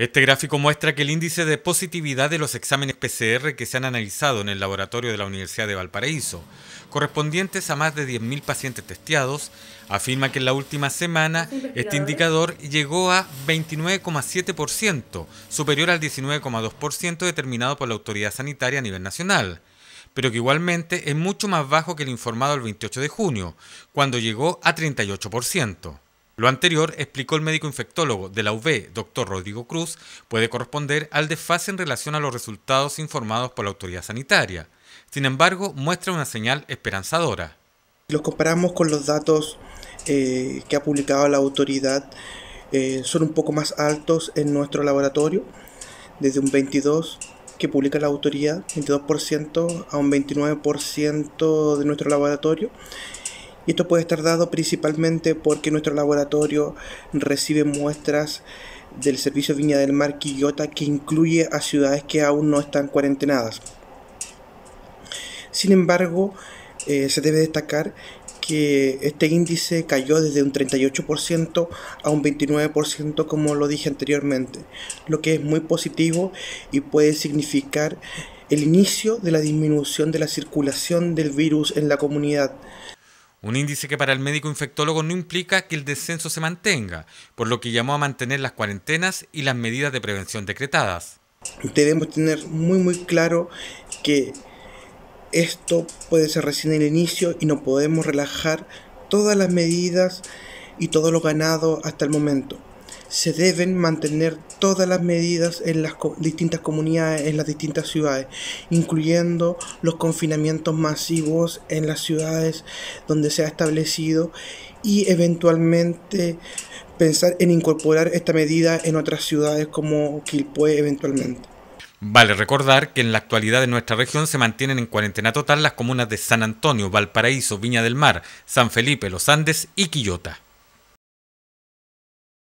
Este gráfico muestra que el índice de positividad de los exámenes PCR que se han analizado en el laboratorio de la Universidad de Valparaíso, correspondientes a más de 10.000 pacientes testeados, afirma que en la última semana este indicador llegó a 29,7%, superior al 19,2% determinado por la autoridad sanitaria a nivel nacional, pero que igualmente es mucho más bajo que el informado el 28 de junio, cuando llegó a 38%. Lo anterior, explicó el médico infectólogo de la UV, doctor Rodrigo Cruz, puede corresponder al desfase en relación a los resultados informados por la autoridad sanitaria. Sin embargo, muestra una señal esperanzadora. Los comparamos con los datos eh, que ha publicado la autoridad, eh, son un poco más altos en nuestro laboratorio, desde un 22 que publica la autoridad, 22% a un 29% de nuestro laboratorio y esto puede estar dado principalmente porque nuestro laboratorio recibe muestras del servicio Viña del Mar Quillota que incluye a ciudades que aún no están cuarentenadas. Sin embargo, eh, se debe destacar que este índice cayó desde un 38% a un 29% como lo dije anteriormente, lo que es muy positivo y puede significar el inicio de la disminución de la circulación del virus en la comunidad. Un índice que para el médico infectólogo no implica que el descenso se mantenga, por lo que llamó a mantener las cuarentenas y las medidas de prevención decretadas. Debemos tener muy muy claro que esto puede ser recién el inicio y no podemos relajar todas las medidas y todo lo ganado hasta el momento se deben mantener todas las medidas en las distintas comunidades, en las distintas ciudades, incluyendo los confinamientos masivos en las ciudades donde se ha establecido y eventualmente pensar en incorporar esta medida en otras ciudades como Quilpué eventualmente. Vale recordar que en la actualidad en nuestra región se mantienen en cuarentena total las comunas de San Antonio, Valparaíso, Viña del Mar, San Felipe, Los Andes y Quillota.